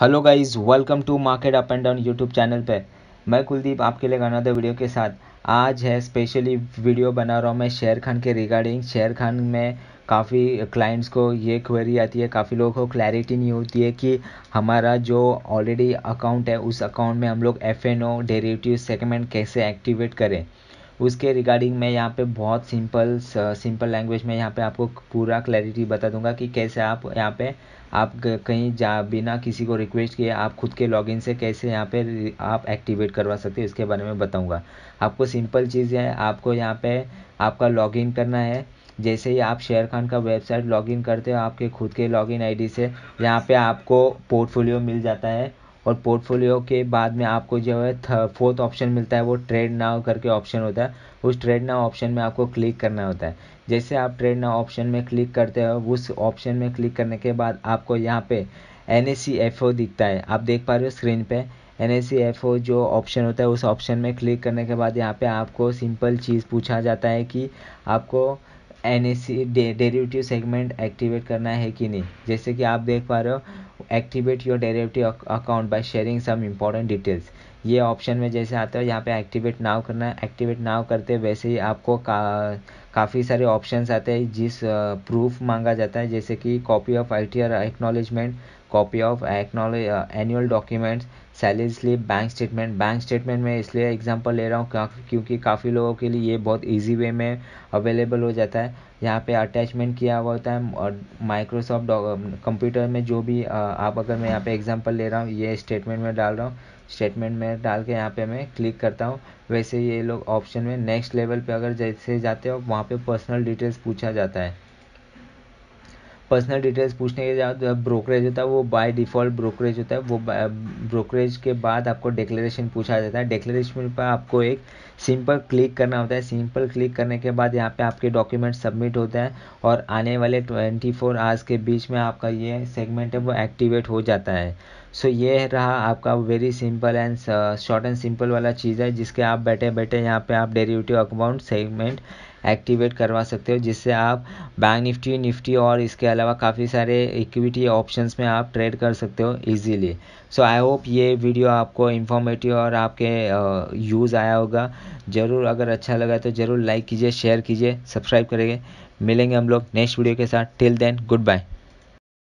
hello guys welcome to market up and down YouTube channel पे मैं कुलदीप आपके लिए गाना था वीडियो के साथ आज है स्पेशली वीडियो बना रहा हूँ मैं शेयर खान के रिगार्डिंग शेयर खान में काफ़ी क्लाइंट्स को ये क्वेरी आती है काफ़ी लोगों को क्लैरिटी नहीं होती है कि हमारा जो ऑलरेडी अकाउंट है उस अकाउंट में हम लोग F N O derivative segment कैसे एक्टिवेट करें उसके रिगार्डिंग मैं यहाँ पे बहुत सिंपल सिंपल लैंग्वेज में यहाँ पे आपको पूरा क्लैरिटी बता दूंगा कि कैसे आप यहाँ पे आप कहीं जा बिना किसी को रिक्वेस्ट किए आप खुद के लॉगिन से कैसे यहाँ पे आप एक्टिवेट करवा सकते हो इसके बारे में बताऊंगा आपको सिंपल चीज़ है आपको यहाँ पे आपका लॉगिन करना है जैसे ही आप शेयर खान का वेबसाइट लॉगिन करते हो आपके खुद के लॉगिन आईडी से यहाँ पे आपको पोर्टफोलियो मिल जाता है और पोर्टफोलियो के बाद में आपको जो है फोर्थ ऑप्शन मिलता है वो ट्रेड नाउ करके ऑप्शन होता है उस ट्रेड नाउ ऑप्शन में आपको क्लिक करना होता है जैसे आप ट्रेड नाउ ऑप्शन में क्लिक करते हो उस ऑप्शन में क्लिक करने के बाद आपको यहाँ पे एन दिखता है आप देख पा रहे हो स्क्रीन पर एन जो ऑप्शन होता है उस ऑप्शन में क्लिक करने के बाद यहाँ पर आपको सिंपल चीज़ पूछा जाता है कि आपको एन डेरिवेटिव सेगमेंट एक्टिवेट करना है कि नहीं जैसे कि आप देख पा रहे हो activate your derivative account by sharing some important details ये ऑप्शन में जैसे आता है यहाँ पे एक्टिवेट नाव करना है एक्टिवेट नाव करते वैसे ही आपको का, काफ़ी सारे ऑप्शंस आते हैं जिस प्रूफ मांगा जाता है जैसे कि copy of I T R acknowledgement copy of acknowledge annual documents salary slip bank statement bank statement में इसलिए एग्जांपल ले रहा हूँ क्योंकि काफ़ी लोगों के लिए ये बहुत इजी वे में अवेलेबल हो जाता है यहाँ पे अटैचमेंट किया हुआ होता है और माइक्रोसॉफ्ट कंप्यूटर में जो भी आ, आप अगर मैं यहाँ पे एग्जांपल ले रहा हूँ ये स्टेटमेंट में डाल रहा हूँ स्टेटमेंट में डाल के यहाँ पे मैं क्लिक करता हूँ वैसे ये लोग ऑप्शन में नेक्स्ट लेवल पे अगर जैसे जाते हो वहाँ पे पर्सनल डिटेल्स पूछा जाता है पर्सनल डिटेल्स पूछने के जाओ तो ब्रोकरेज होता है वो बाय डिफ़ॉल्ट ब्रोकरेज होता है वो ब्रोकरेज के बाद आपको डिक्लेरेशन पूछा जाता है डिक्लेरेशन पर आपको एक सिंपल क्लिक करना होता है सिंपल क्लिक करने के बाद यहाँ पे आपके डॉक्यूमेंट सबमिट होता है और आने वाले 24 फोर आवर्स के बीच में आपका ये सेगमेंट है वो एक्टिवेट हो जाता है सो so, ये रहा आपका very simple and short and simple वाला चीज़ है जिसके आप बैठे बैठे यहाँ पे आप डेरिवेटिव अकाउंट सेगमेंट एक्टिवेट करवा सकते हो जिससे आप बैंक निफ्टी निफ्टी और इसके अलावा काफ़ी सारे इक्विटी ऑप्शंस में आप ट्रेड कर सकते हो इजीली सो आई होप ये वीडियो आपको इन्फॉर्मेटिव और आपके यूज़ आया होगा ज़रूर अगर अच्छा लगा तो ज़रूर लाइक कीजिए शेयर कीजिए सब्सक्राइब करेंगे मिलेंगे हम लोग नेक्स्ट वीडियो के साथ टिल देन गुड बाय